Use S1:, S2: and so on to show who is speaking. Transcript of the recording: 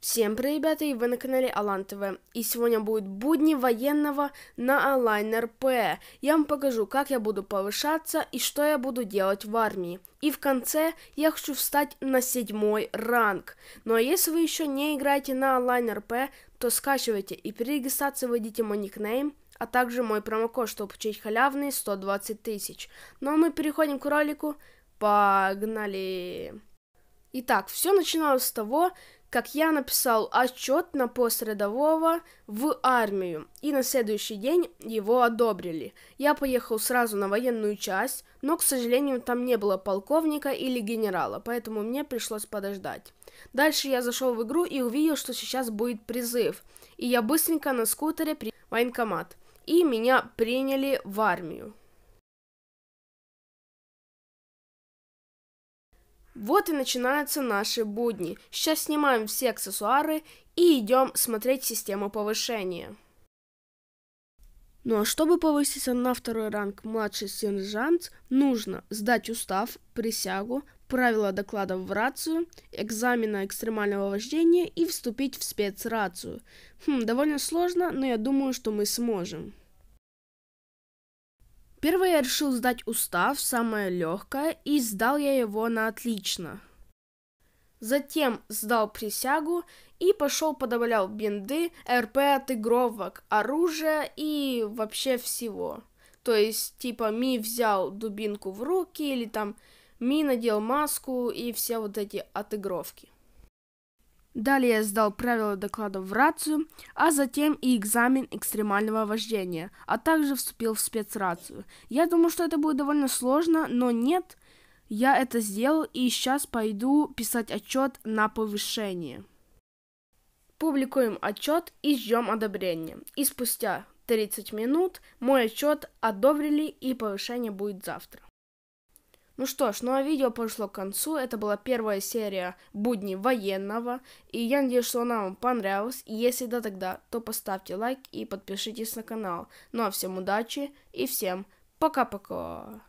S1: Всем привет, ребята, и вы на канале Алан ТВ. И сегодня будет будни военного на Алайн РП. Я вам покажу, как я буду повышаться и что я буду делать в армии. И в конце я хочу встать на седьмой ранг. Ну а если вы еще не играете на Алайн РП, то скачивайте и при регистрации вводите мой никнейм, а также мой промокод, чтобы получить халявные 120 тысяч. Ну а мы переходим к ролику. Погнали! Итак, все начиналось с того, как я написал отчет на посредового в армию, и на следующий день его одобрили. Я поехал сразу на военную часть, но, к сожалению, там не было полковника или генерала, поэтому мне пришлось подождать. Дальше я зашел в игру и увидел, что сейчас будет призыв, и я быстренько на скутере при военкомат, и меня приняли в армию. Вот и начинаются наши будни. Сейчас снимаем все аксессуары и идем смотреть систему повышения. Ну а чтобы повыситься на второй ранг младший сержант, нужно сдать устав, присягу, правила докладов в рацию, экзамена экстремального вождения и вступить в спецрацию. Хм, довольно сложно, но я думаю, что мы сможем. Первое я решил сдать устав, самое легкое, и сдал я его на отлично. Затем сдал присягу и пошел подавлял бинды, РП от игровок, оружия и вообще всего. То есть, типа, Ми взял дубинку в руки или там Ми надел маску и все вот эти отыгровки. Далее я сдал правила доклада в рацию, а затем и экзамен экстремального вождения, а также вступил в спецрацию. Я думал, что это будет довольно сложно, но нет, я это сделал и сейчас пойду писать отчет на повышение. Публикуем отчет и ждем одобрения. И спустя 30 минут мой отчет одобрили и повышение будет завтра. Ну что ж, ну а видео пошло к концу. Это была первая серия «Будни военного». И я надеюсь, что она вам понравилась. если да, тогда, то поставьте лайк и подпишитесь на канал. Ну а всем удачи и всем пока-пока.